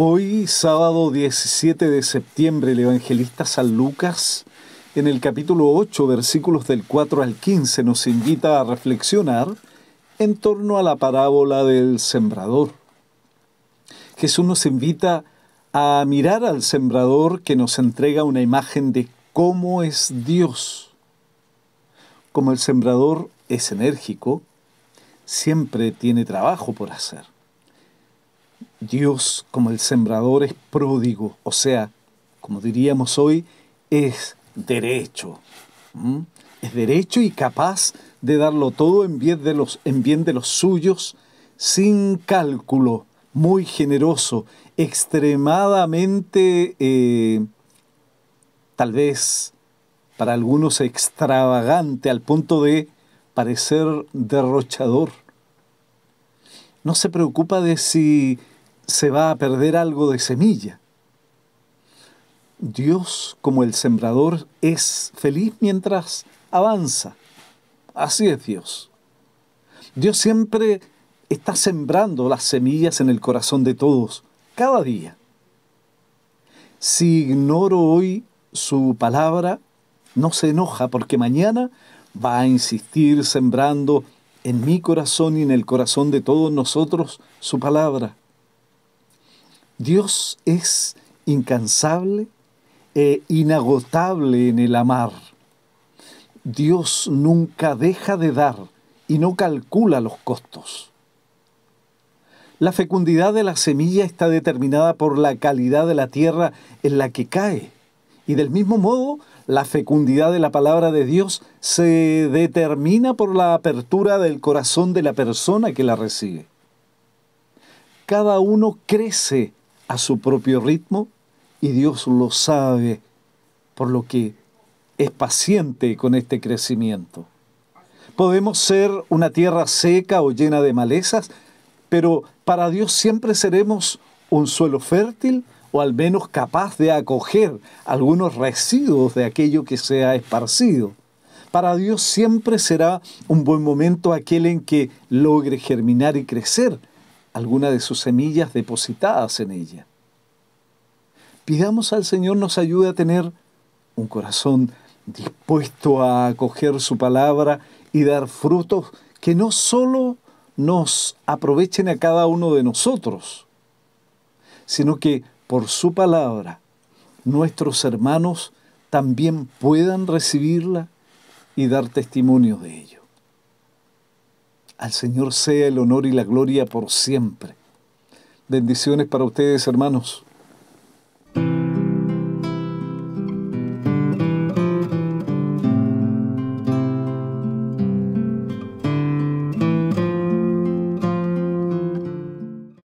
Hoy, sábado 17 de septiembre, el evangelista San Lucas, en el capítulo 8, versículos del 4 al 15, nos invita a reflexionar en torno a la parábola del sembrador. Jesús nos invita a mirar al sembrador que nos entrega una imagen de cómo es Dios. Como el sembrador es enérgico, siempre tiene trabajo por hacer Dios como el sembrador es pródigo, o sea, como diríamos hoy, es derecho. Es derecho y capaz de darlo todo en bien de los, en bien de los suyos, sin cálculo, muy generoso, extremadamente, eh, tal vez para algunos extravagante, al punto de parecer derrochador. No se preocupa de si se va a perder algo de semilla. Dios, como el sembrador, es feliz mientras avanza. Así es Dios. Dios siempre está sembrando las semillas en el corazón de todos, cada día. Si ignoro hoy su palabra, no se enoja porque mañana va a insistir sembrando en mi corazón y en el corazón de todos nosotros su palabra. Dios es incansable e inagotable en el amar. Dios nunca deja de dar y no calcula los costos. La fecundidad de la semilla está determinada por la calidad de la tierra en la que cae. Y del mismo modo, la fecundidad de la palabra de Dios se determina por la apertura del corazón de la persona que la recibe. Cada uno crece a su propio ritmo y Dios lo sabe, por lo que es paciente con este crecimiento. Podemos ser una tierra seca o llena de malezas, pero para Dios siempre seremos un suelo fértil o al menos capaz de acoger algunos residuos de aquello que se ha esparcido. Para Dios siempre será un buen momento aquel en que logre germinar y crecer alguna de sus semillas depositadas en ella. Pidamos al Señor nos ayude a tener un corazón dispuesto a acoger su palabra y dar frutos que no solo nos aprovechen a cada uno de nosotros, sino que por su palabra nuestros hermanos también puedan recibirla y dar testimonio de ello. Al Señor sea el honor y la gloria por siempre. Bendiciones para ustedes, hermanos.